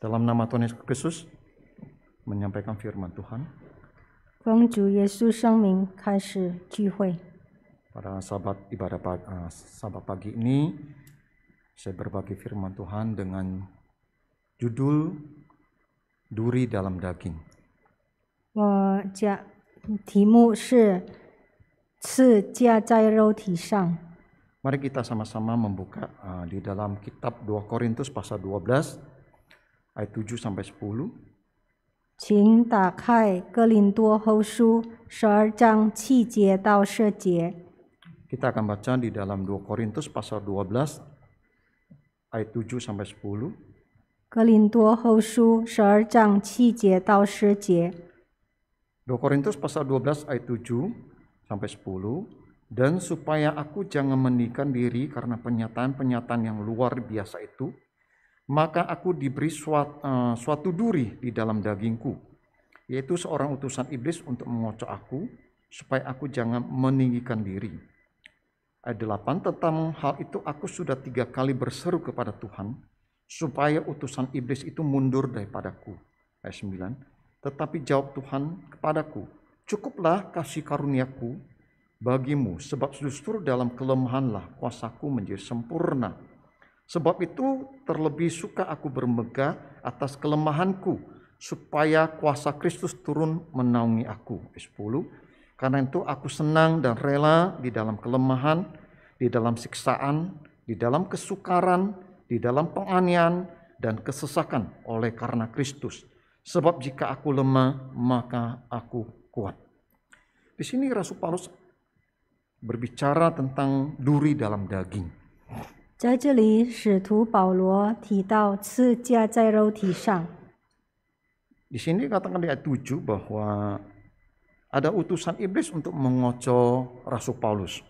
dalam nama Tuhan Yesus Kristus menyampaikan firman Tuhan. Pada sahabat ibadah uh, ah, sahabat pagi ini, saya berbagi firman Tuhan dengan judul duri dalam daging. Mari kita sama-sama membuka uh, di dalam kitab 2 Korintus pasal 12 ayat 7 sampai 10. kai ge lin duo hou shu shi shi er zhang qi jie jie. dao Kita akan baca di dalam 2 Korintus pasal 12 ayat 7 sampai 10. Ge lin duo hou shu shi shi er zhang qi jie jie. dao 2 Korintus pasal 12 ayat 7 sampai 10 dan supaya aku jangan menikan diri karena penyataan-penyataan yang luar biasa itu maka aku diberi suat, uh, suatu duri di dalam dagingku, yaitu seorang utusan iblis untuk mengocok aku, supaya aku jangan meninggikan diri. Ayat 8, tentang hal itu aku sudah tiga kali berseru kepada Tuhan, supaya utusan iblis itu mundur daripadaku. Ayat 9, tetapi jawab Tuhan kepadaku, cukuplah kasih karuniaku bagimu, sebab justru dalam kelemahanlah kuasaku menjadi sempurna. Sebab itu terlebih suka aku bermegah atas kelemahanku supaya kuasa Kristus turun menaungi aku. 10. Karena itu aku senang dan rela di dalam kelemahan, di dalam siksaan, di dalam kesukaran, di dalam penganian dan kesesakan oleh karena Kristus. Sebab jika aku lemah, maka aku kuat. Di sini Rasul Paulus berbicara tentang duri dalam daging. Di sini katakan di ayat 7 bahwa ada utusan iblis untuk mengocok Rasul Paulus.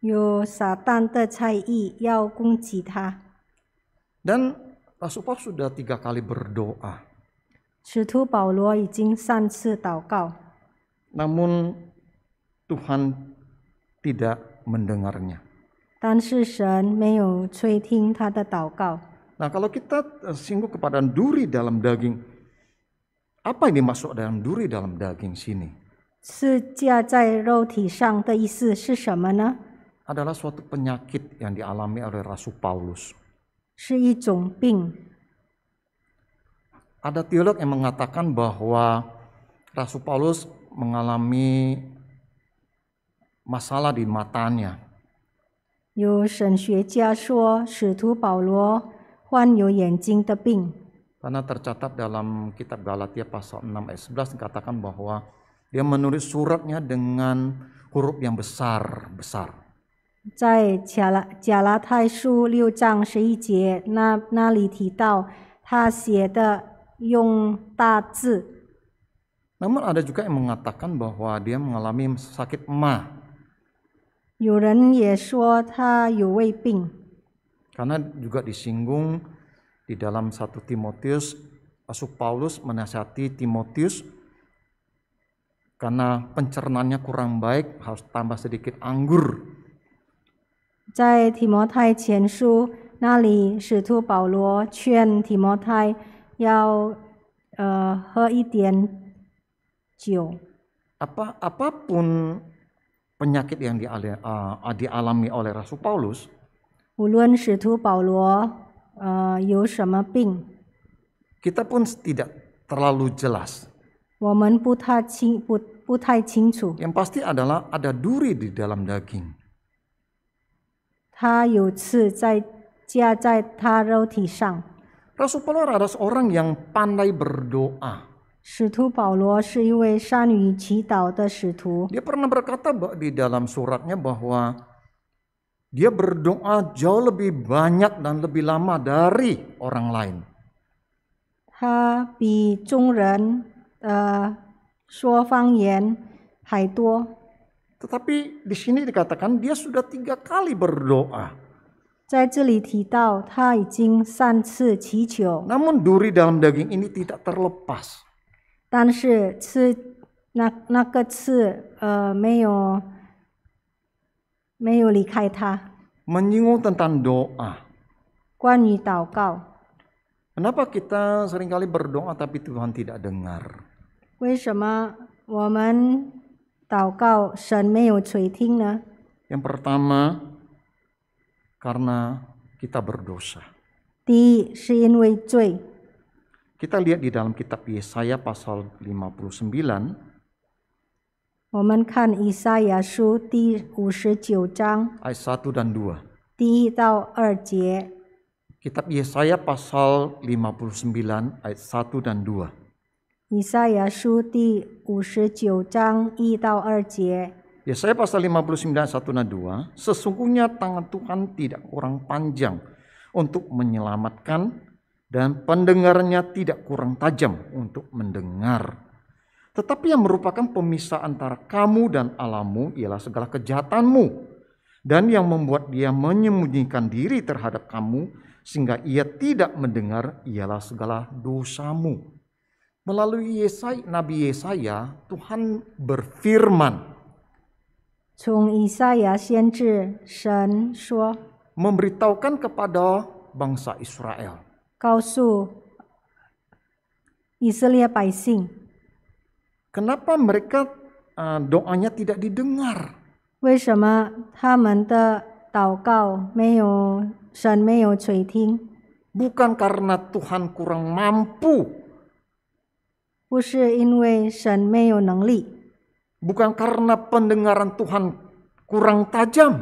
Yo, Dan Rasul Paulus sudah tiga kali berdoa. Namun Tuhan tidak mendengarnya. 但是神没有垂听他的祷告。Nah, kalau kita eh, singgung kepada duri dalam daging, apa yang dimaksud dalam duri dalam daging sini? 是架在肉体上的意思是什么呢？Adalah suatu penyakit yang dialami oleh Rasul Paulus. ada teolog yang mengatakan bahwa Rasul Paulus mengalami masalah di matanya. 有神学家说，使徒保罗患有眼睛的病。Karena tercatat dalam kitab Galatia pasal 6 ayat 11 dikatakan bahwa dia menulis suratnya dengan huruf yang besar besar. 在加拉加拉太书六章十一节那那里提到，他写的用大字。Namun ada juga yang mengatakan bahwa dia mengalami sakit ma. 有人也说他有胃病。Karena juga disinggung di dalam satu Timotius, Rasul Paulus menasihati Timotius karena pencernaannya kurang baik harus tambah sedikit anggur. 在提摩太前书那里，使徒保罗劝提摩太要呃喝一点酒。Apa apapun penyakit yang eh, dialami, oleh Rasul Paulus, eh, Kita pun tidak terlalu jelas. Yang pasti adalah ada duri di dalam daging. Rasul Paulus adalah orang yang pandai berdoa. 使徒保罗是一位善于祈祷的使徒。Dia pernah berkata di dalam suratnya bahwa dia berdoa jauh lebih banyak dan lebih lama dari orang lain. 他比众人呃说方言还多。Tetapi di sini dikatakan dia sudah tiga kali berdoa. 在这里提到他已经三次祈求。Namun duri dalam daging ini tidak terlepas. 但是刺那那个刺呃没有没有离开他。Menyinggung tentang doa. Kenapa kita seringkali berdoa tapi Tuhan tidak dengar? Yang pertama karena kita berdosa. 第一是因为罪。kita lihat di dalam kitab Yesaya pasal 59. Yesaya 59ayat 1 dan 2. Kitab Yesaya pasal 59 ayat 1 dan 2. Yesaya di 59章1到2 Yesaya pasal 59 1 dan 2, sesungguhnya tangan Tuhan tidak kurang panjang untuk menyelamatkan dan pendengarannya tidak kurang tajam untuk mendengar. Tetapi yang merupakan pemisah antara kamu dan alamu ialah segala kejahatanmu dan yang membuat dia menyembunyikan diri terhadap kamu sehingga ia tidak mendengar ialah segala dosamu. Melalui Yesai, Nabi Yesaya, Tuhan berfirman. memberitahukan kepada bangsa Israel Kenapa mereka eh, doanya tidak didengar? Bukan karena Tuhan kurang mampu. Bukan karena pendengaran Tuhan kurang tajam.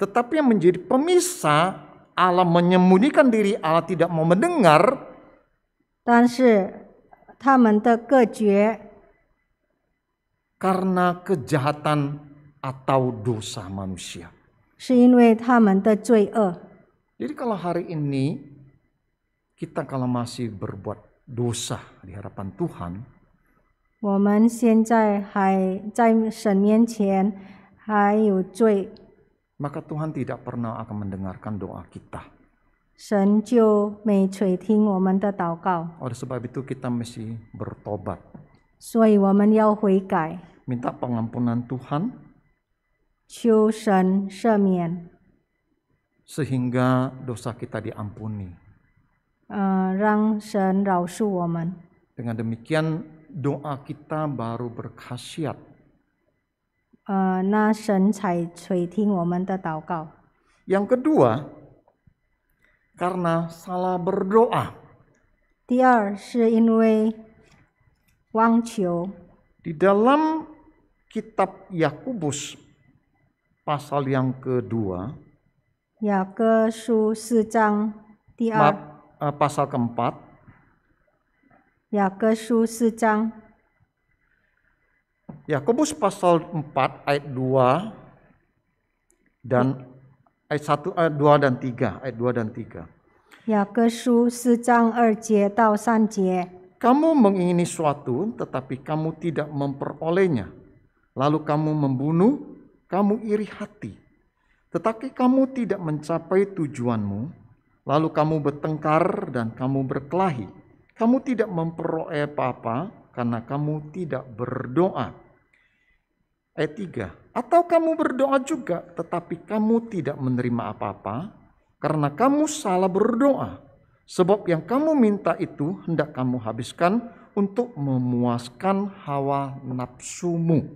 Tetapi yang menjadi pemisah Allah menyembunyikan diri Allah tidak mau mendengar. 但是他们的隔绝 karena kejahatan atau dosa manusia. 是因为他们的罪恶。Jadi kalau hari ini kita kalau masih berbuat dosa di hadapan Tuhan, 我们现在还在神面前还有罪。Maka Tuhan tidak pernah akan mendengarkan doa kita. 神就没垂听我们的祷告。Oleh sebab itu kita mesti bertobat. 所以我们要悔改。Minta pengampunan Tuhan. 求神赦免。Sehingga dosa kita diampuni. Uh, 让神饶恕我们。Dengan demikian doa kita baru berkhasiat. Uh, yang kedua, karena salah berdoa. Di dalam kitab Yakubus pasal yang kedua. Yakobus 4 uh, pasal keempat. Ya 雅各书四章。Yakobus pasal 4 ayat 2 dan ayat 1 ayat 2 dan 3 ayat 2 dan 3. Ya Kamu mengingini suatu tetapi kamu tidak memperolehnya. Lalu kamu membunuh, kamu iri hati. Tetapi kamu tidak mencapai tujuanmu, lalu kamu bertengkar dan kamu berkelahi kamu tidak memperoleh apa-apa karena kamu tidak berdoa. Ayat 3. Atau kamu berdoa juga tetapi kamu tidak menerima apa-apa karena kamu salah berdoa. Sebab yang kamu minta itu hendak kamu habiskan untuk memuaskan hawa nafsumu.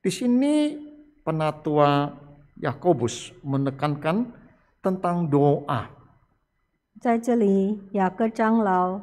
Di sini penatua Yakobus menekankan tentang doa. 在这里，雅各长老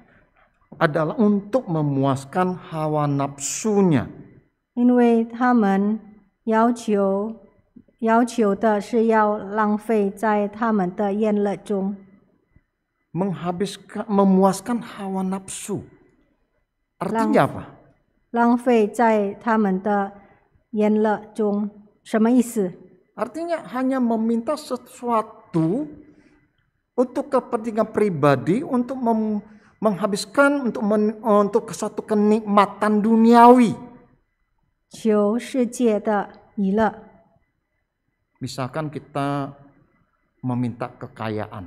adalah untuk memuaskan hawa nafsunya. 因为他们要求要求的是要浪费在他们的宴乐中。menghabiskan memuaskan hawa nafsu. Artinya apa? 浪费在他们的宴乐中，什么意思？Artinya hanya meminta sesuatu untuk kepentingan pribadi untuk mem menghabiskan untuk men, untuk satu kenikmatan duniawi. Misalkan kita meminta kekayaan.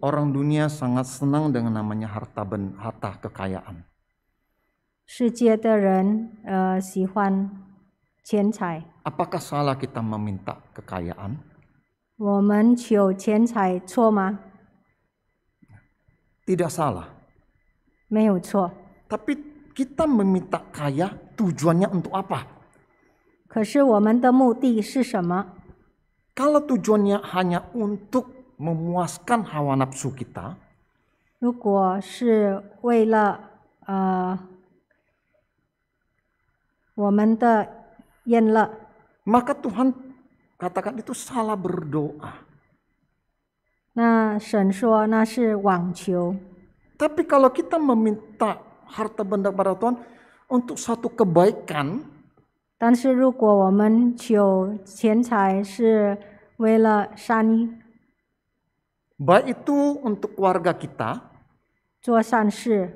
orang dunia sangat senang dengan namanya harta ben, harta kekayaan. 世界的人呃喜欢钱财。Apakah salah kita meminta kekayaan? Tidak salah. Tapi kita meminta kaya tujuannya untuk apa? Kalau tujuannya hanya untuk memuaskan hawa nafsu kita, 如果是为了呃我们的宴乐，maka Tuhan katakan itu salah berdoa. Nah, nah Tapi kalau kita meminta harta benda pada Tuhan untuk satu kebaikan, baik itu untuk warga kita, eh,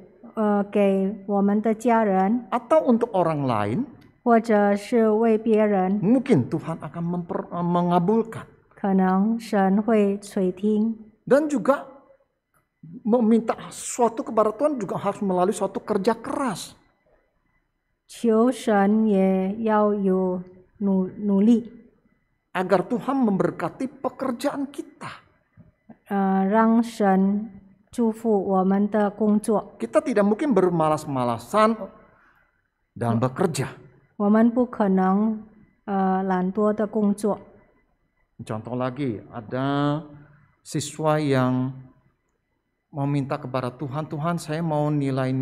atau untuk orang lain, Mungkin Tuhan akan memper, eh, mengabulkan. 可能神会垂听。Dan juga meminta suatu kepada Tuhan juga harus melalui suatu kerja keras. 求神也要有努努力。Agar Tuhan memberkati pekerjaan kita. Uh, 让神祝福我们的工作。Kita tidak mungkin bermalas-malasan dalam bekerja. Contoh lagi, ada siswa yang mau minta kepada Tuhan, Tuhan saya mau nilai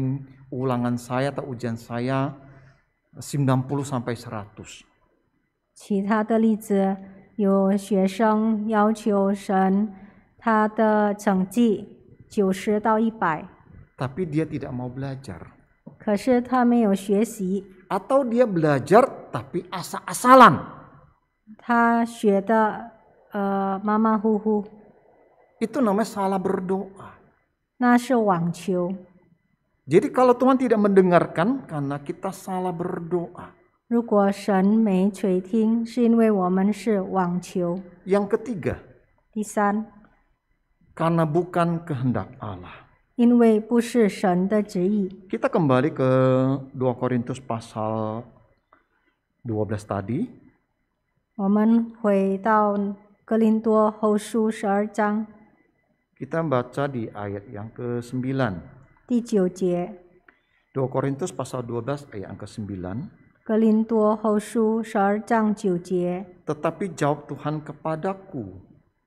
ulangan saya atau ujian saya 90 sampai 100. Tapi dia tidak mau belajar. 可是他没有学习。atau dia belajar tapi asal-asalan. Eh, uh, Itu namanya salah berdoa. Jadi kalau Tuhan tidak mendengarkan karena kita salah berdoa. Yang ketiga. Karena bukan kehendak Allah. Kita kembali ke 2 Korintus pasal 12 tadi. Kita baca di ayat yang ke-9. 2 Korintus pasal 12 ayat yang ke-9. Tetapi jawab Tuhan kepadaku,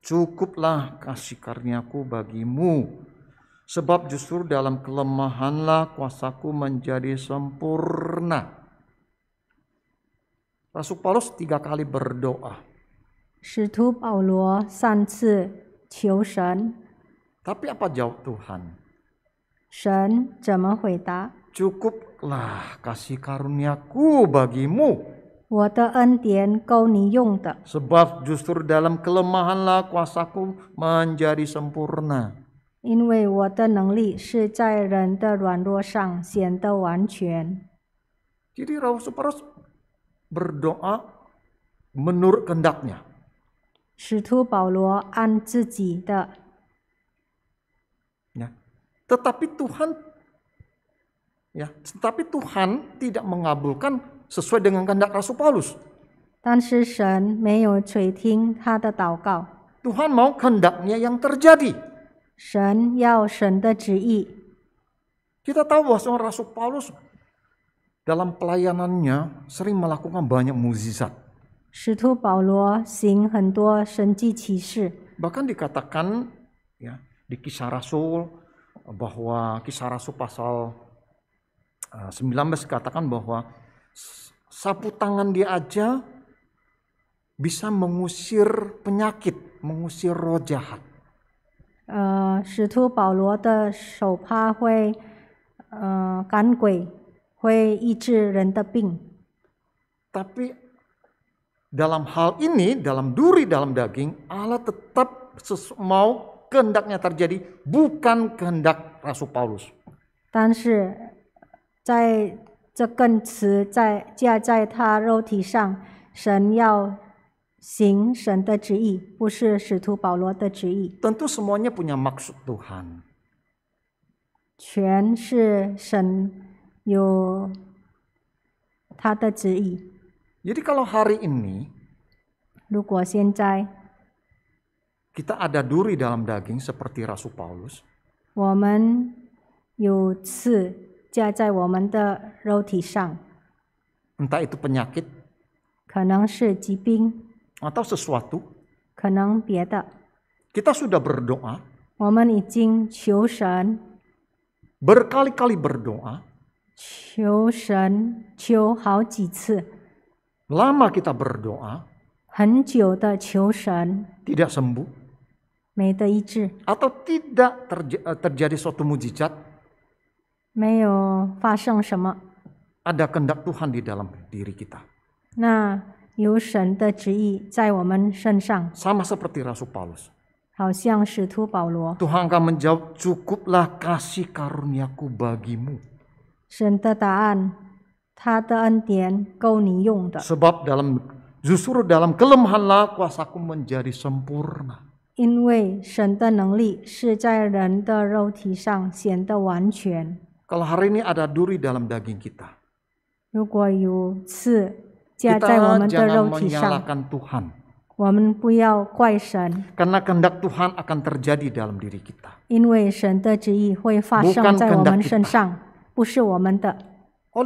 cukuplah kasih karuniaku bagimu Sebab justru dalam kelemahanlah kuasaku menjadi sempurna. Rasul Paulus tiga kali berdoa. Tapi apa jawab Tuhan? Cukuplah kasih karuniaku bagimu. Sebab justru dalam kelemahanlah kuasaku menjadi sempurna. 因为我的能力是在人的软弱上显得完全。Jadi Rasul Paulus berdoa menurut kehendaknya. 使徒保罗按自己的。Ya. Tetapi Tuhan ya, tetapi Tuhan tidak mengabulkan sesuai dengan kehendak Rasul Paulus. 但是神没有垂听他的祷告。Tuhan mau kehendaknya yang terjadi. 神要神的旨意。Kita tahu bahwa Rasul Paulus dalam pelayanannya sering melakukan banyak mukjizat. Bahkan dikatakan ya di kisah Rasul bahwa kisah Rasul pasal 19 eh, katakan bahwa sapu tangan dia aja bisa mengusir penyakit, mengusir roh jahat. 呃，使徒保罗的手帕会呃赶鬼，会医治人的病。tapi dalam hal ini dalam duri dalam daging Allah tetap mau kehendaknya terjadi bukan kehendak Rasul Paulus. 但是在这根刺在架在他肉体上，神要。行神的旨意，不是使徒保罗的旨意。Tentu semuanya punya maksud Tuhan. 全是神有他的旨意。Jadi kalau hari ini 如果现在 kita ada duri dalam daging seperti Rasul Paulus. 我们有刺架在我们的肉体上。Entah itu penyakit. 可能是疾病。atau sesuatu, Kita sudah berdoa. berkali kali berdoa. Lama kita berdoa. Tidak sembuh. Atau tidak eh, terjadi suatu mujizat. Ada kehendak Tuhan di dalam diri kita. Nah, 有神的旨意在我们身上，Sama seperti Rasul Paulus. Tuhan akan menjawab, cukuplah kasih karuniaku bagimu. Sebab dalam justru dalam kelemahanlah kuasaku menjadi sempurna. 因为神的能力是在人的肉体上显得完全。Kalau hari ini ada duri dalam daging kita, 加在我们的肉体上。Tuhan. kehendak Tuhan akan terjadi dalam diri kita.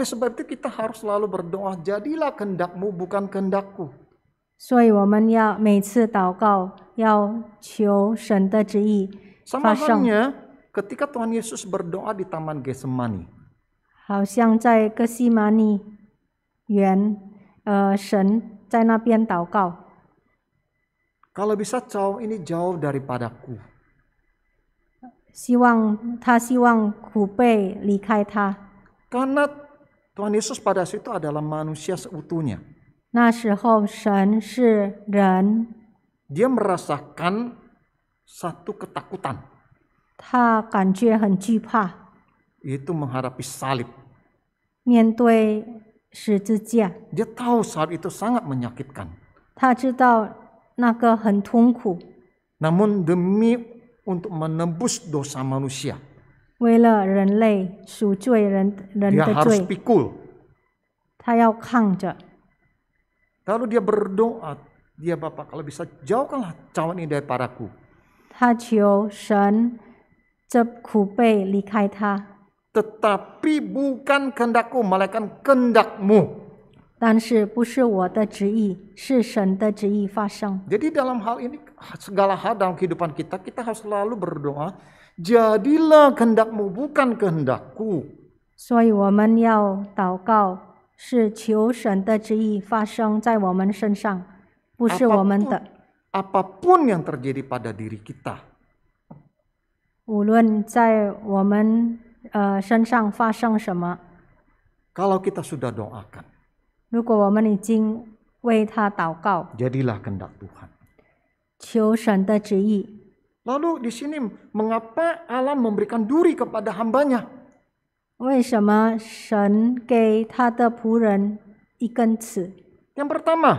sebab itu kita harus selalu berdoa, jadilah kehendakmu bukan kehendakku. 所以我们要每次祷告，要求神的旨意发生。Sama halnya ketika Tuhan Yesus berdoa di Taman Gesemani. 好像在哥西玛尼园 Eh, Kalau bisa jauh ini jauh daripadaku. Karena Tuhan Yesus pada saat itu adalah manusia seutuhnya. Dia merasakan satu ketakutan. Kan itu menghadapi salib. 十字架。Dia tahu saat itu sangat menyakitkan. 他知道那个很痛苦。Namun demi untuk menebus dosa manusia. 为了人类赎罪人人的 Dia harus pikul. 他要抗着。Lalu dia berdoa, dia Bapak kalau bisa jauhkanlah cawan ini daripadaku. 他求神这苦背离开他。tetapi bukan kehendakku melainkan kehendakmu. 但是不是我的旨意，是神的旨意发生。Jadi dalam hal ini segala hal dalam kehidupan kita kita harus selalu berdoa, jadilah kehendakmu bukan kehendakku. 所以我们要祷告，是求神的旨意发生在我们身上，不是我们的。Apapun, apapun yang terjadi pada diri kita. Kalau kita sudah doakan, doakan，如果我们已经为他祷告，jadilah kehendak Tuhan，求神的旨意。Lalu di sini mengapa Allah memberikan duri kepada hambanya? Yang pertama,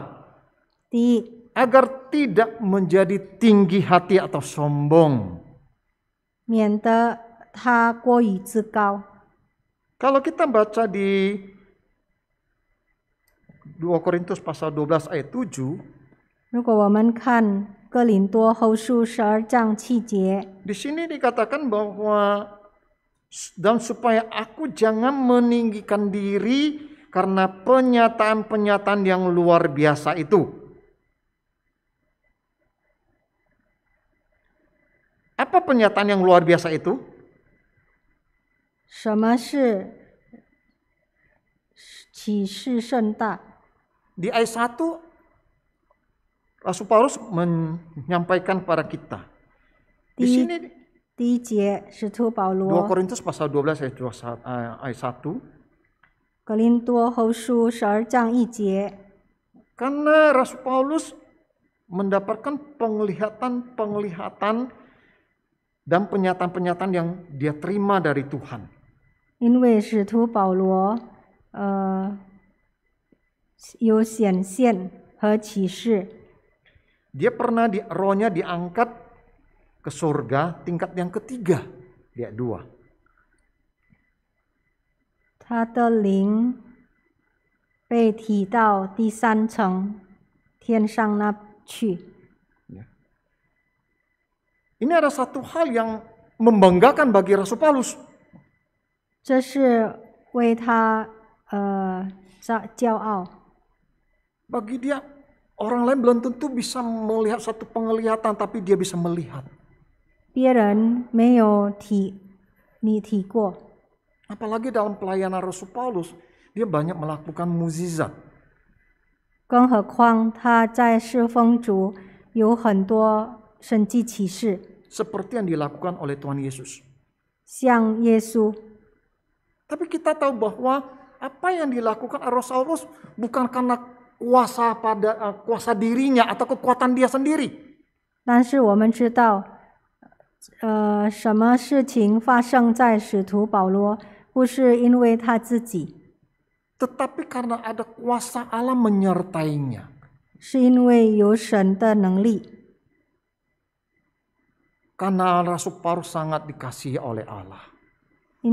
agar tidak menjadi tinggi hati atau sombong，免得他过于自高。Kalau kita baca di 2 Korintus pasal 12 ayat 7, 如果我们看哥林多后书十二章七节，di sini dikatakan bahwa dan supaya aku jangan meninggikan diri karena pernyataan-pernyataan yang luar biasa itu. Apa pernyataan yang luar biasa itu? 什么是启示甚大？Di ayat satu Rasul Paulus menyampaikan kepada kita. Di, sini di sini di dua Korintus pasal dua belas ayat 2 eh, ayat satu 1. karena Rasul Paulus mendapatkan penglihatan-penglihatan dan penyataan-penyataan yang dia terima dari Tuhan. 因为使徒保罗，呃，有显现和启示。Dia pernah di, rohnya diangkat ke surga tingkat yang ketiga, dia dua. Ini ada satu hal yang membanggakan bagi Rasul Paulus. Bagi dia orang lain belum tentu bisa melihat satu penglihatan, tapi dia bisa melihat. 别人没有体你提过。Apalagi dalam pelayanan Rasul Paulus, dia banyak melakukan mukjizat. 更何况他在侍奉主有很多神迹奇事。Seperti yang dilakukan oleh Tuhan Yesus. Tapi kita tahu bahwa apa yang dilakukan Rasulullah bukan karena kuasa pada uh, kuasa dirinya atau kekuatan dia sendiri. kita tahu, apa yang bukan karena ada kuasa Allah menyertainya. Karena Rasul Paulus sangat dikasihi oleh Allah. Di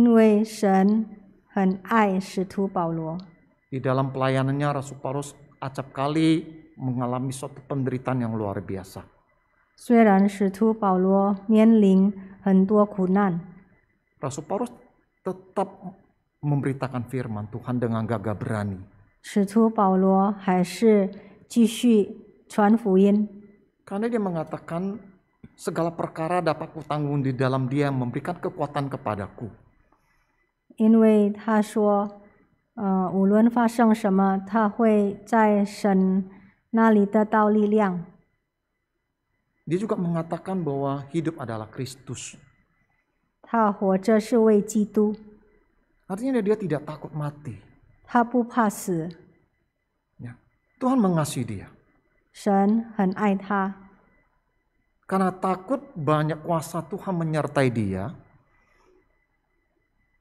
dalam pelayanannya Rasul Paulus acap kali mengalami suatu penderitaan yang luar biasa. Rasul Paulus tetap memberitakan firman Tuhan dengan gagah berani. Karena dia mengatakan segala perkara dapat kutanggung di dalam dia yang memberikan kekuatan kepadaku. 因为他说，呃，无论发生什么，他会在神那里得到力量。Dia juga mengatakan bahwa hidup adalah Kristus. 他活着是为基督。Artinya dia tidak takut mati. 他不怕死。Ya. Tuhan mengasihi dia. 神很爱他。Karena takut banyak kuasa Tuhan menyertai dia.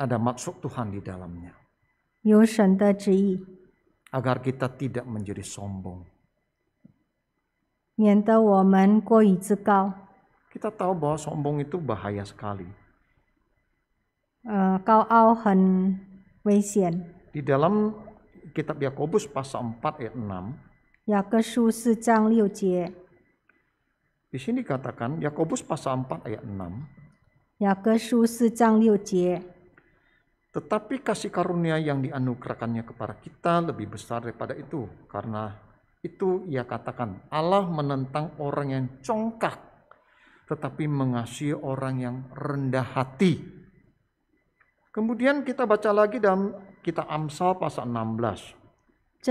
ada maksud Tuhan di dalamnya. agar kita tidak menjadi sombong. Kita tahu bahwa sombong itu bahaya sekali. Uh, di dalam kitab Yakobus pasal 4 ayat 6. Di sini katakan Yakobus pasal 4 ayat 6. 6. Tetapi kasih karunia yang dianugerahkannya kepada kita lebih besar daripada itu. Karena itu ia katakan Allah menentang orang yang congkak tetapi mengasihi orang yang rendah hati. Kemudian kita baca lagi dalam kita Amsal pasal 16.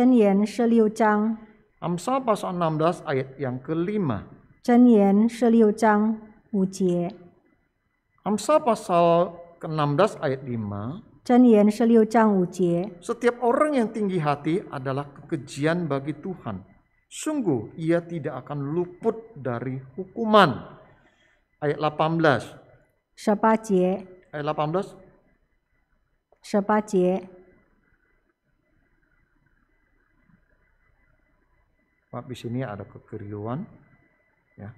Amsal pasal 16 ayat yang kelima. Amsal pasal 16 ayat 5 setiap orang yang tinggi hati adalah kekejian bagi Tuhan. Sungguh ia tidak akan luput dari hukuman. Ayat 18. Ayat 18. 十八节。Maaf di sini ada kekeriuan. Ya.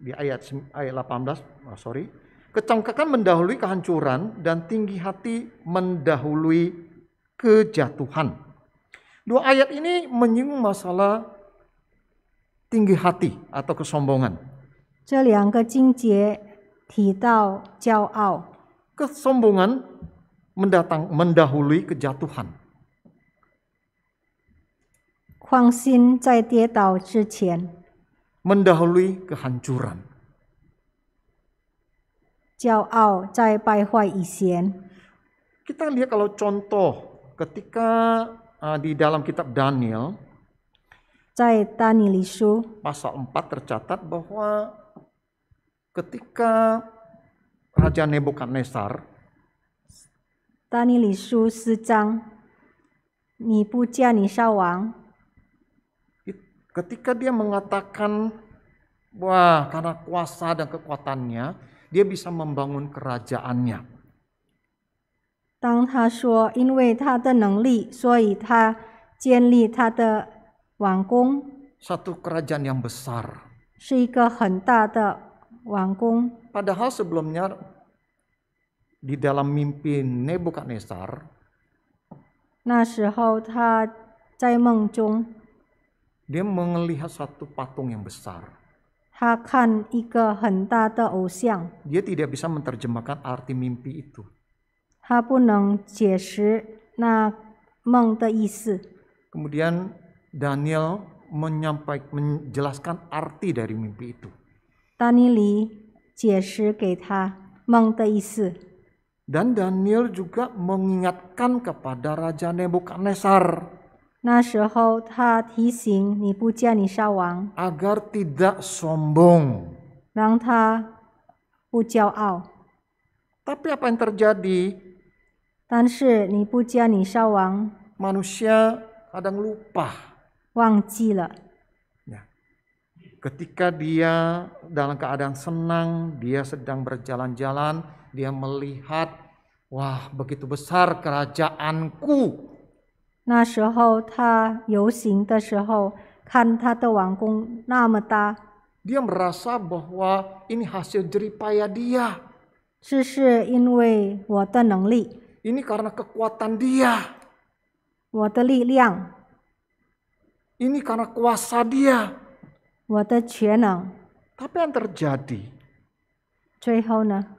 Di ayat ayat 18, oh, sorry Kecongkakan mendahului kehancuran dan tinggi hati mendahului kejatuhan. Dua ayat ini menyinggung masalah tinggi hati atau kesombongan. Kesombongan mendatang mendahului kejatuhan. Mendahului kehancuran. Kita lihat kalau contoh ketika uh, di dalam kitab Daniel 在丹尼里书 pasal 4 tercatat bahwa ketika Raja Nebukadnezar Ketika dia mengatakan, wah karena kuasa dan kekuatannya, dia bisa membangun kerajaannya. 当他说因为他的能力，所以他建立他的王宫，satu kerajaan yang besar. 是一个很大的王宫。Padahal sebelumnya di dalam mimpi Nebukadnezar, 那时候他在梦中，dia melihat satu patung yang besar. Dia tidak bisa menerjemahkan arti mimpi itu. Kemudian Daniel menyampaikan menjelaskan arti dari mimpi itu. Dan 解释给他梦的意思。Dan Daniel juga mengingatkan kepada Raja Nebukadnezar agar tidak sombong. sombong，让他不骄傲。Tapi apa yang terjadi? manusia kadang lupa Ketika dia dalam keadaan senang, dia sedang berjalan-jalan, dia melihat, wah begitu besar kerajaanku. 那时候他游行的时候，看他的王宫那么大，dia merasa bahwa ini hasil jeripaya dia. Ini karena kekuatan dia. Ini karena kuasa dia. 我的全能。Tapi yang terjadi, 最后呢，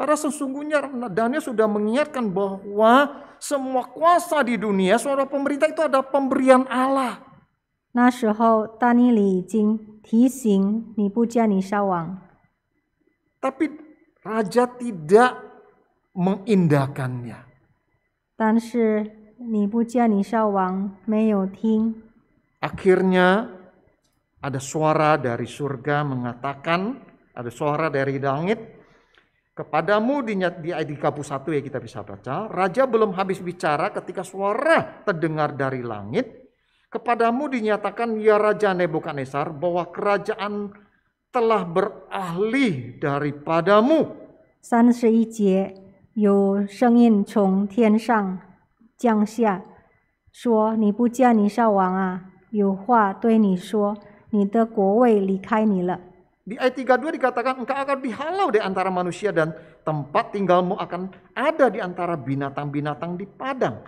karena sesungguhnya Daniel sudah mengingatkan bahwa semua kuasa di dunia, suara pemerintah itu ada pemberian Allah. Tapi raja tidak mengindahkannya. Akhirnya ada suara dari surga mengatakan, ada suara dari langit Kepadamu di, di, di kapus 1 ya kita bisa baca. Raja belum habis bicara ketika suara terdengar dari langit. Kepadamu dinyatakan ya Raja Nebukadnezar bahwa kerajaan telah berahli daripadamu. 三十一节，有声音从天上降下，说：“你不见尼少王啊，有话对你说，你的国位离开你了。” Di ayat 32 dikatakan engkau akan dihalau di antara manusia dan tempat tinggalmu akan ada di antara binatang-binatang di padang.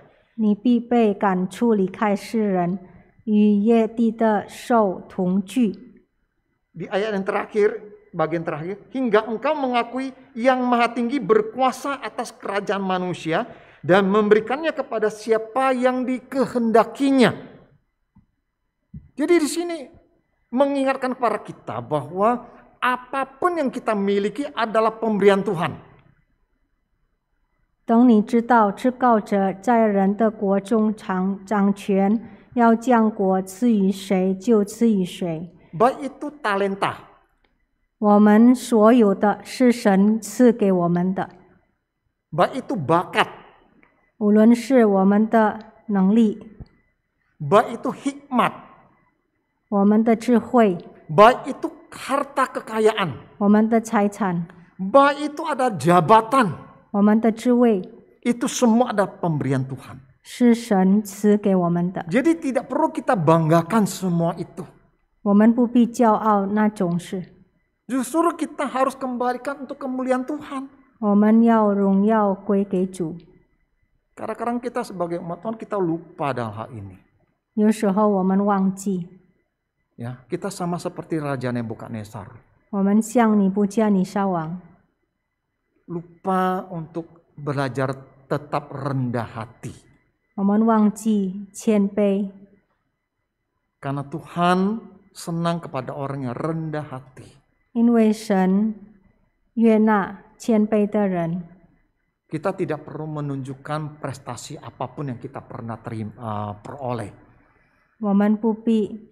Di ayat yang terakhir, bagian terakhir, hingga engkau mengakui yang maha tinggi berkuasa atas kerajaan manusia dan memberikannya kepada siapa yang dikehendakinya. Jadi di sini mengingatkan kepada kita bahwa apapun yang kita miliki adalah pemberian Tuhan. 等你知道至告者在人的国中掌掌权，要将国赐予谁就赐予谁。Baik itu talenta. itu bakat. itu hikmat. Baik itu harta kekayaan, 我们的财产，baik itu ada jabatan, itu semua ada pemberian Tuhan. 是神赐给我们的，Jadi tidak perlu kita banggakan semua itu. 我们不必骄傲那种事，Justru kita harus kembalikan untuk kemuliaan Tuhan. 我们要荣耀归给主。Kadang-kadang kita sebagai umat Tuhan kita lupa dalam hal ini. Ya, kita sama seperti Raja Nebukadnezar. Lupa untuk belajar tetap rendah hati. Karena Tuhan senang kepada orang yang rendah hati. Kita tidak perlu menunjukkan prestasi apapun yang kita pernah terima, uh, eh, peroleh. 我们不必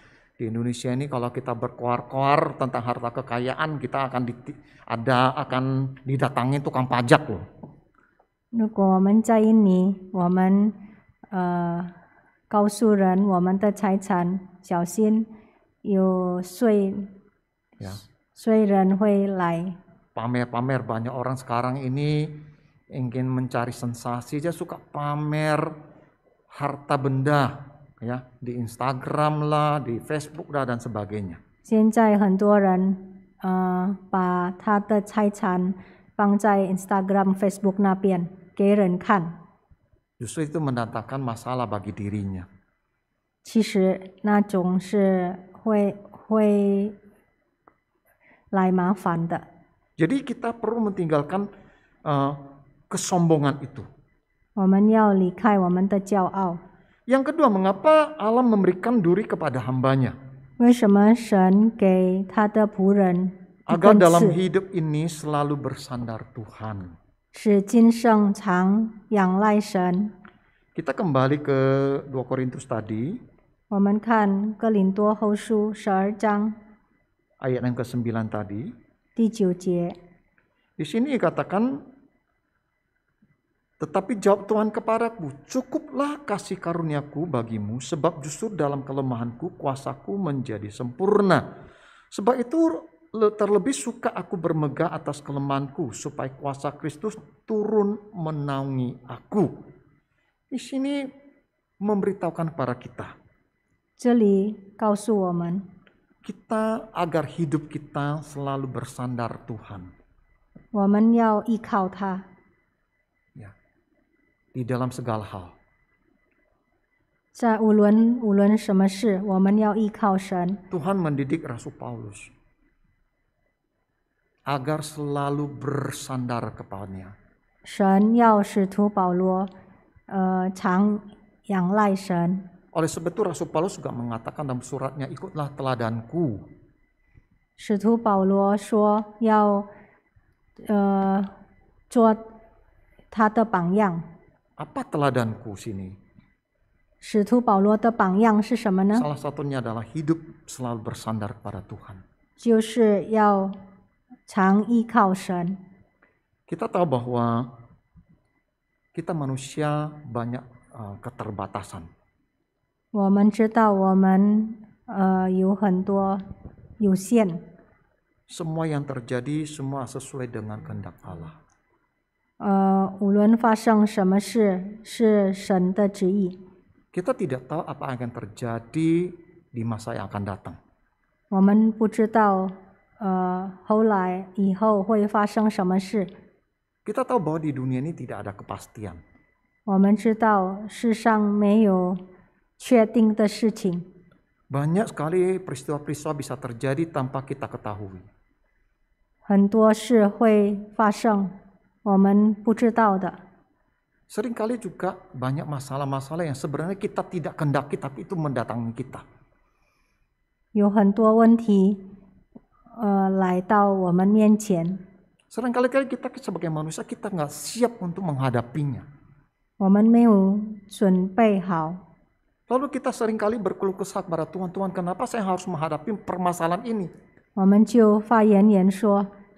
di Indonesia ini kalau kita berkoar-koar tentang harta kekayaan kita akan di, ada akan didatangi tukang pajak loh. 如果我们在印尼，我们呃告诉人我们的财产，小心有税，yeah. 税人会来。Pamer-pamer ya. banyak orang sekarang ini ingin mencari sensasi dia suka pamer harta benda ya di Instagram lah, di Facebook lah dan sebagainya. Sekarang Instagram, 现在很多人呃把他的财产放在 kan. Justru itu mendatangkan masalah bagi dirinya. Jadi kita perlu meninggalkan uh, kesombongan itu. 我们要离开我们的骄傲。yang kedua, mengapa Allah memberikan duri kepada hambanya? Agar dalam hidup ini selalu bersandar Tuhan. Kita kembali ke 2 Korintus tadi. Ayat yang ke-9 tadi. Di sini dikatakan tetapi jawab Tuhan kepadaku, cukuplah kasih karuniaku bagimu, sebab justru dalam kelemahanku kuasaku menjadi sempurna. Sebab itu terlebih suka aku bermegah atas kelemahanku, supaya kuasa Kristus turun menaungi aku. Di sini memberitahukan para kita. Jeli, kau suwoman. Kita agar hidup kita selalu bersandar Tuhan. 我们要依靠他。di dalam segala hal. 在无论无论什么事，我们要依靠神。Tuhan mendidik Rasul Paulus agar selalu bersandar kepadanya. Oleh sebab itu Rasul Paulus juga mengatakan dalam suratnya, ikutlah teladanku. Apa teladanku sini? Salah satunya adalah hidup selalu bersandar kepada Tuhan. kita tahu bahwa kita manusia banyak uh, keterbatasan. Semua yang terjadi semua sesuai dengan kehendak Allah. Kita tidak tahu apa yang akan terjadi di masa yang akan datang. tahu bahwa di dunia ini tidak ada kepastian. Banyak sekali peristiwa-peristiwa bisa terjadi tanpa kita ketahui. 很多事会发生 Seringkali juga banyak masalah-masalah yang sebenarnya kita tidak kendaki tapi itu mendatangi kita. Seringkali kita sebagai manusia kita nggak siap untuk menghadapinya. Lalu kita seringkali berkeluh kesah pada Tuhan, Tuhan kenapa saya harus menghadapi permasalahan ini?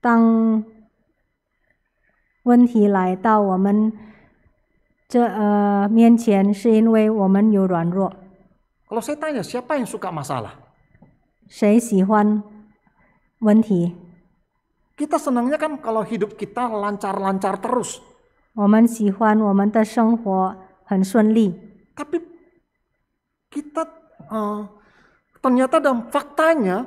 当问题来到我们这呃面前，是因为我们有软弱。Kalau saya tanya siapa yang suka masalah? Kita senangnya kan kalau hidup kita lancar-lancar terus. kita eh, ternyata dalam faktanya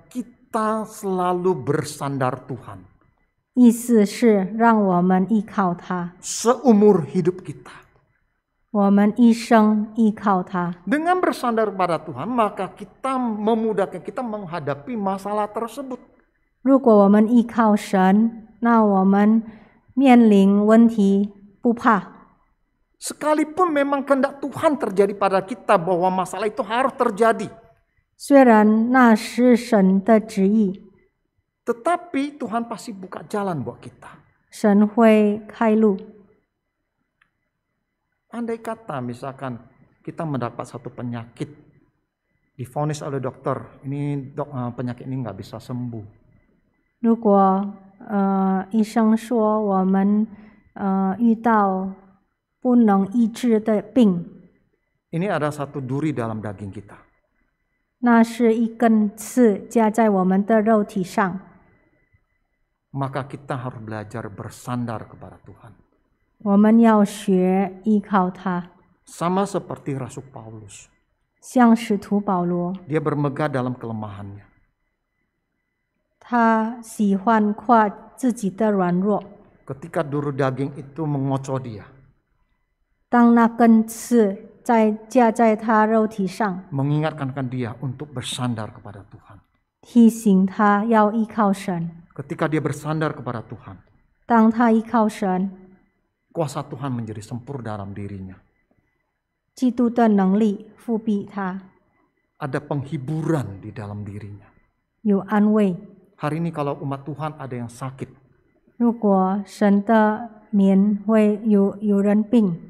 kita selalu bersandar Tuhan. Seumur hidup kita. 我们一生依靠他。Dengan bersandar pada Tuhan, maka kita memudahkan kita menghadapi masalah tersebut. 如果我们依靠神，那我们面临问题不怕。Sekalipun memang kehendak Tuhan terjadi pada kita bahwa masalah itu harus terjadi. Tetapi Tuhan pasti buka jalan buat kita. kata misalkan kita mendapat satu penyakit, difonis oleh dokter, ini dok, eh, penyakit ini nggak bisa sembuh. 如果呃医生说我们呃遇到不能医治的病，ini ada satu duri dalam daging kita. Maka kita harus belajar bersandar kepada Tuhan. Sama seperti Rasul Paulus. Dia bermegah dalam kelemahannya. Ketika duru daging itu mengocok dia. 当那根刺 Mengingatkan dia untuk bersandar kepada Tuhan. Ketika dia bersandar kepada Tuhan, kuasa Tuhan menjadi sempur dalam dirinya. Ada penghiburan di dalam dirinya. Hari ini kalau umat Tuhan ada yang sakit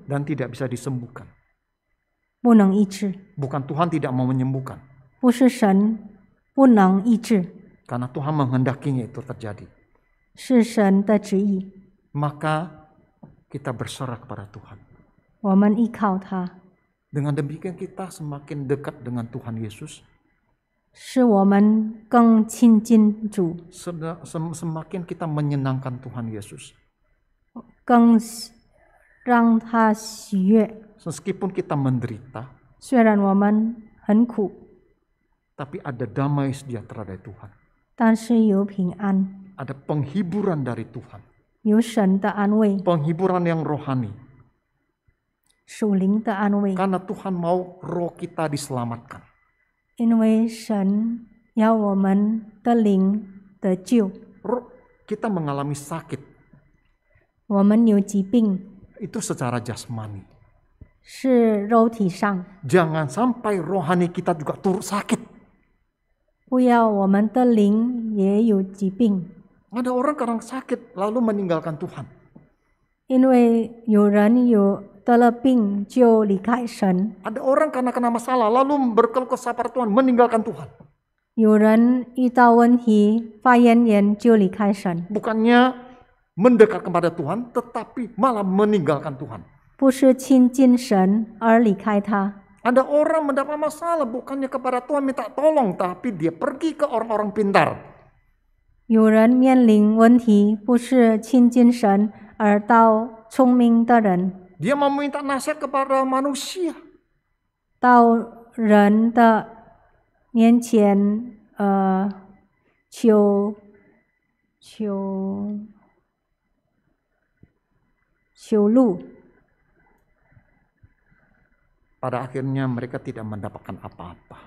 dan tidak bisa disembuhkan, Bukan Tuhan tidak mau menyembuhkan. Karena Tuhan menghendakinya itu terjadi. Maka kita berserah kepada Tuhan. Dengan demikian kita semakin dekat dengan Tuhan Yesus. Semakin kita menyenangkan Tuhan Yesus meskipun kita menderita, tapi ada damai sejahtera dari Tuhan. Ada penghiburan dari Tuhan. Penghiburan yang rohani. Karena Tuhan mau roh kita diselamatkan. 因为神要我们的灵得救，Roh kita mengalami sakit. Itu secara jasmani. Jangan sampai rohani kita juga turut sakit. Ada orang kadang sakit lalu meninggalkan Tuhan. ada orang karena kena masalah lalu berkeluh kesah pada Tuhan meninggalkan Tuhan. mendekat kepada Tuhan, tetapi malah meninggalkan Tuhan. 不是亲精神而离开他。ada orang mendapat masalah bukannya kepada tuan h minta tolong tapi dia pergi ke orang-orang pintar。有人面临问题，不是亲精神，而到聪明的人。dia meminta nasihat kepada manusia，到人的面前，呃，求，求，求路。Pada akhirnya mereka tidak mendapatkan apa-apa.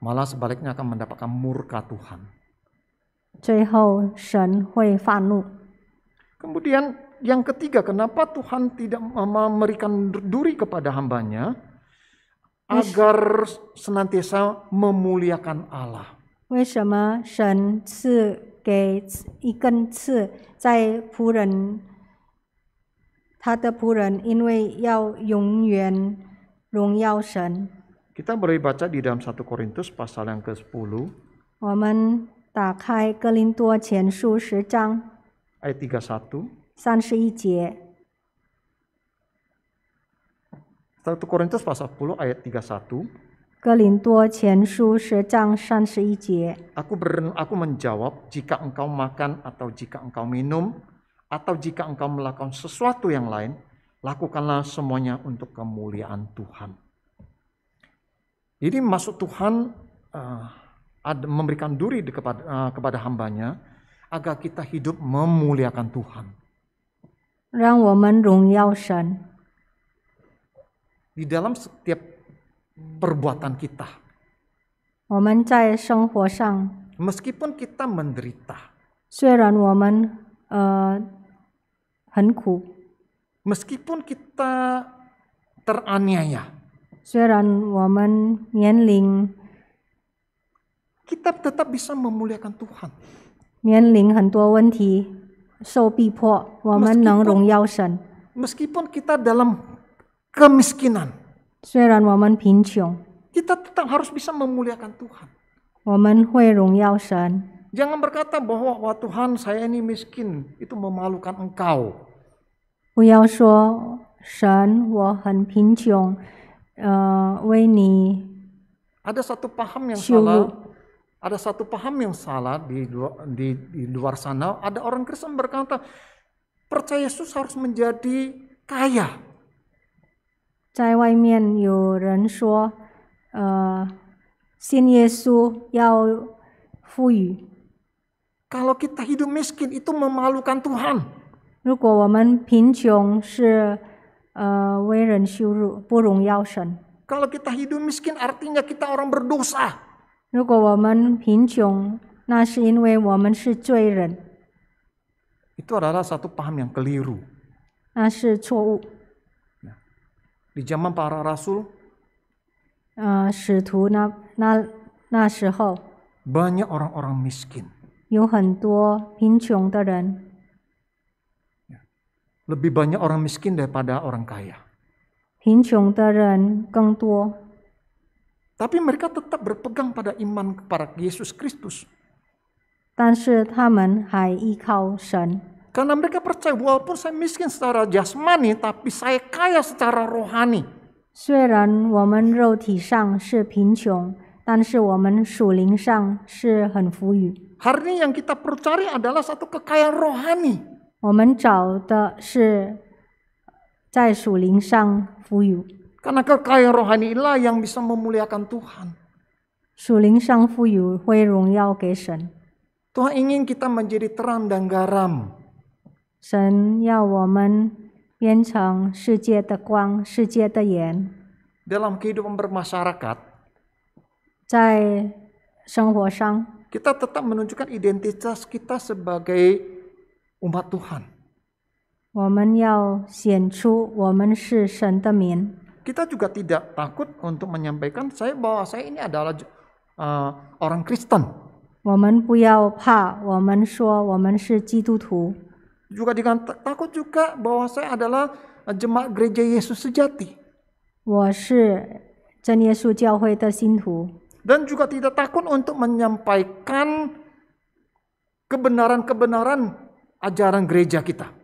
Malah sebaliknya akan mendapatkan murka Tuhan. Kemudian yang ketiga, kenapa Tuhan tidak memberikan duri kepada hambanya agar senantiasa memuliakan Allah? 他的仆人因为要永远荣耀神。Kita boleh baca di dalam 1 Korintus pasal yang ke-10. 我们打开哥林多前书十章 ayat 31. 三十一节。1 Korintus pasal 10 ayat 31. Aku, ber, aku menjawab, jika engkau makan atau jika engkau minum, atau jika engkau melakukan sesuatu yang lain, lakukanlah semuanya untuk kemuliaan Tuhan. Jadi maksud Tuhan uh, memberikan duri di, kepada, uh, kepada hambanya agar kita hidup memuliakan Tuhan. Di dalam setiap perbuatan kita. Meskipun kita menderita. 虽然我们 uh, Meskipun kita teraniaya. kita tetap bisa memuliakan Tuhan. meskipun kita dalam kemiskinan, kemiskinan，虽然我们贫穷，kita tetap harus bisa memuliakan Tuhan。我们会荣耀神。Jangan berkata bahwa wah Tuhan saya ini miskin, itu memalukan engkau. 不要说神我很贫穷，呃，为你 Ada satu paham yang salah. Ada satu paham yang salah di, di di luar sana. Ada orang Kristen berkata percaya Yesus harus menjadi kaya. 在外面有人说，呃，信耶稣要富裕。kalau kita hidup miskin itu memalukan Tuhan. Kalau kita hidup miskin artinya kita orang berdosa. Itu adalah satu paham yang keliru. di zaman para rasul, banyak orang orang-orang miskin. 有很多贫穷的人。Lebih banyak orang miskin daripada orang kaya. 贫穷的人更多。Tapi mereka tetap berpegang pada iman kepada Yesus Kristus. 但是他们还依靠神。Karena mereka percaya walaupun saya miskin secara jasmani, tapi saya kaya secara rohani. 虽然我们肉体上是贫穷，但是我们属灵上是很富裕。Hari ini yang kita perlu cari adalah satu kekayaan rohani. Karena kekayaan rohani inilah yang bisa memuliakan Tuhan. Tuhan ingin kita menjadi terang dan garam. Dalam kehidupan bermasyarakat, 在生活上, kita tetap menunjukkan identitas kita sebagai umat Tuhan. Kita juga tidak takut untuk menyampaikan saya bahwa saya ini adalah uh, orang Kristen. Juga dengan takut juga bahwa saya adalah jemaat gereja Yesus sejati. 我是真耶稣教会的信徒。dan juga tidak takut untuk menyampaikan kebenaran-kebenaran ajaran gereja kita.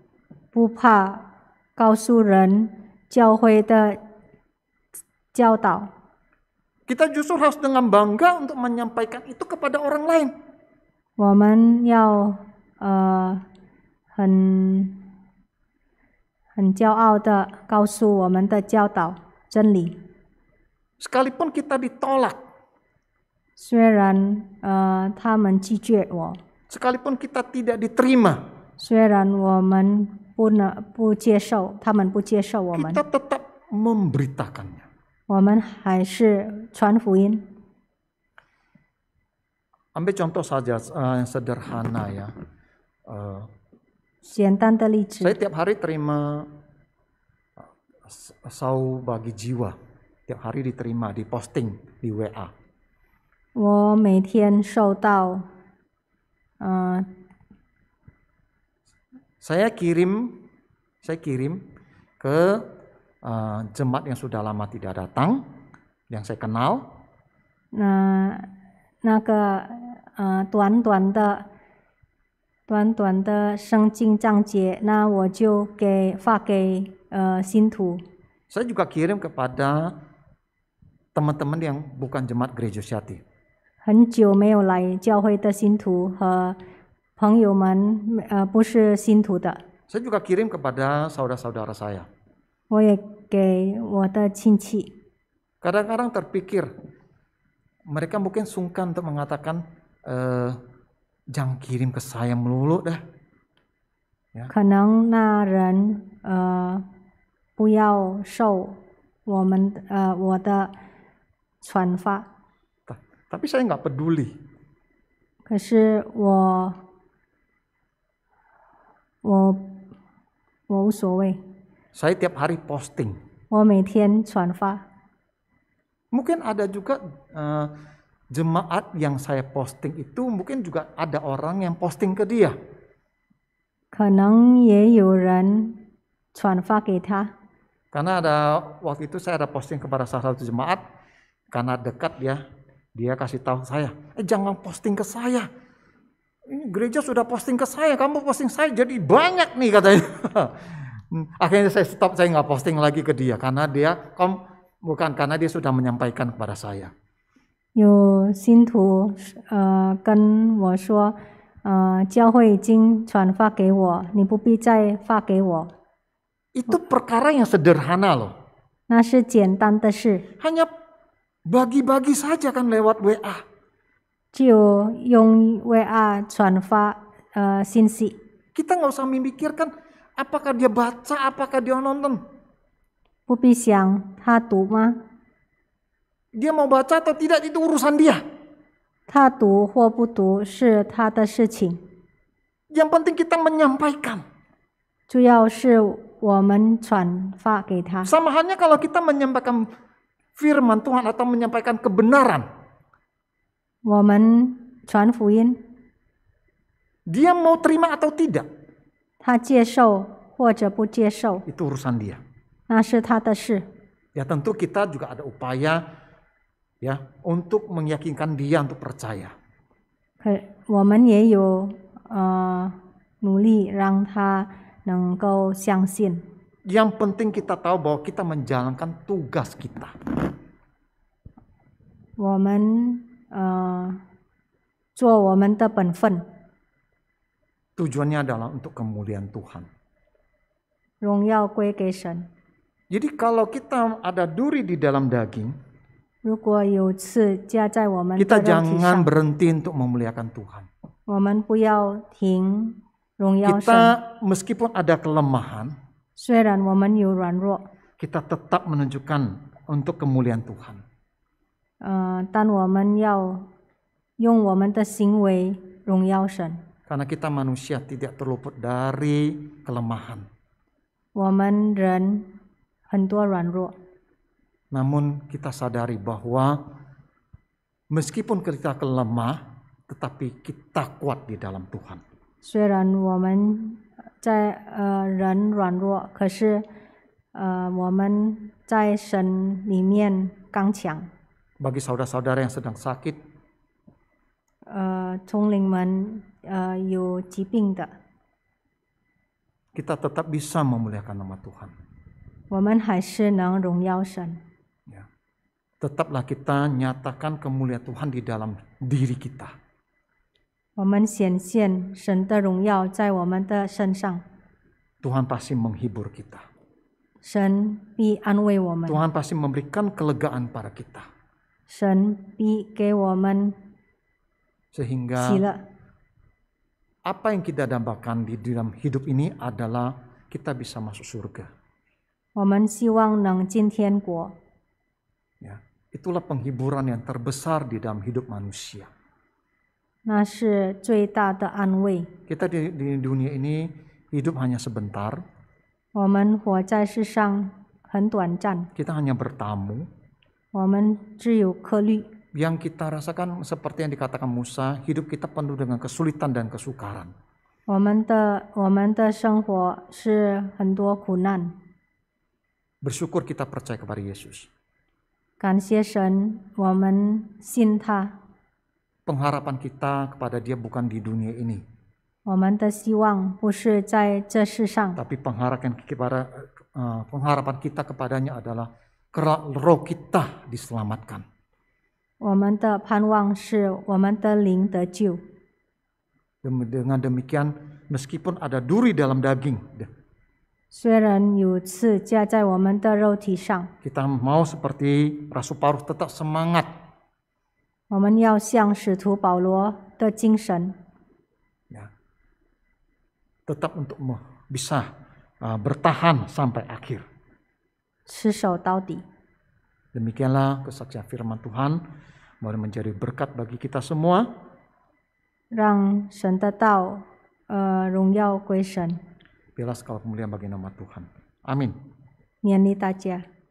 Kita justru harus dengan bangga untuk menyampaikan itu kepada orang lain. Eh, Sekalipun kita ditolak Sekalipun kita tidak diterima, 虽然我们不能不接受，他们不接受我们，kita tetap memberitakannya. contoh saja uh, yang sederhana ya. Uh, saya tiap hari terima eh, sau bagi jiwa. Tiap hari diterima, di posting di WA. 我每天收到，呃，saya kirim, saya kirim ke uh, jemaat yang sudah lama tidak datang, yang saya kenal. Nah, nah ke uh, tuan tuan de juga kirim kepada teman-teman yang bukan jemaat gereja Syati. 很久没有来教会的信徒和朋友们，呃，不是信徒的。Saya juga kirim kepada saudara-saudara saya. 我也给我的亲戚。Kadang-kadang terpikir mereka mungkin sungkan untuk mengatakan, eh, jangan kirim ke saya melulu dah. Ya. 可能那人呃不要受我们呃我的传发。tapi saya nggak peduli. 可是我我我无所谓。Saya tiap hari posting. 我每天转发。Mungkin ada juga uh, jemaat yang saya posting itu mungkin juga ada orang yang posting ke dia. 可能也有人转发给他。Karena ada waktu itu saya ada posting kepada salah satu jemaat karena dekat ya dia kasih tahu saya, eh jangan posting ke saya. Ini gereja sudah posting ke saya, kamu posting saya jadi banyak nih katanya. Akhirnya saya stop, saya nggak posting lagi ke dia karena dia kom, bukan karena dia sudah menyampaikan kepada saya. 有信徒呃跟我说，呃，教会已经转发给我，你不必再发给我。Itu eh, kan eh, perkara yang sederhana loh. 那是简单的事。Hanya bagi-bagi saja kan lewat WA. Jiu yong WA chuanfa uh, eh, sinsi. Kita nggak usah memikirkan apakah dia baca, apakah dia nonton. Pupi siang, hatu ma. Dia mau baca atau tidak itu urusan dia. Tatu huo putu shi ta de shiqing. Yang penting kita menyampaikan. Sama halnya kalau kita menyampaikan firman Tuhan atau menyampaikan kebenaran. Dia mau terima atau tidak? Itu urusan dia. Ya tentu kita juga ada upaya ya untuk meyakinkan dia untuk percaya. Kita juga 可我们也有呃努力让他能够相信。yang penting kita tahu bahwa kita menjalankan tugas kita. Uh, tujuannya adalah untuk kemuliaan Tuhan. Jadi kalau kita ada duri di dalam daging, kita jangan berhenti untuk memuliakan Tuhan. Kita meskipun ada kelemahan, kita tetap menunjukkan untuk kemuliaan Tuhan. 嗯、呃，但我们要用我们的行为荣耀神。Karena kita manusia tidak terluput dari kelemahan. Namun kita sadari bahwa meskipun kita kelemah, tetapi kita kuat di dalam Tuhan. 在呃人软弱，可是呃我们在神里面刚强。Bagi saudara-saudara yang sedang sakit, Kita tetap bisa memuliakan nama Tuhan. Tetaplah kita nyatakan kemuliaan Tuhan di dalam diri kita. Tuhan pasti menghibur kita. Tuhan pasti memberikan kelegaan pada kita. 神必给我们 sehingga apa yang kita dambakan di dalam hidup ini adalah kita bisa masuk surga. 我们希望能进天国。Ya, itulah penghiburan yang terbesar di dalam hidup manusia. Kita di, di dunia ini hidup hanya sebentar. Kita hanya bertamu. Yang kita rasakan seperti yang dikatakan Musa, hidup kita penuh dengan kesulitan dan kesukaran. 我们的我们的生活是很多苦难。Bersyukur kita percaya kepada Yesus pengharapan kita kepada dia bukan di dunia ini. Tapi pengharapan kepada eh, pengharapan kita kepadanya adalah kerak roh kita diselamatkan. Dengan demikian, meskipun ada duri dalam daging, kita mau seperti Rasul Paulus tetap semangat 我们要像使徒保罗的精神。Ya. Tetap untuk bisa uh, bertahan sampai akhir. Demikianlah kesaksian firman Tuhan boleh menjadi berkat bagi kita semua. Bila kalau kemuliaan bagi nama Tuhan. Amin. jia.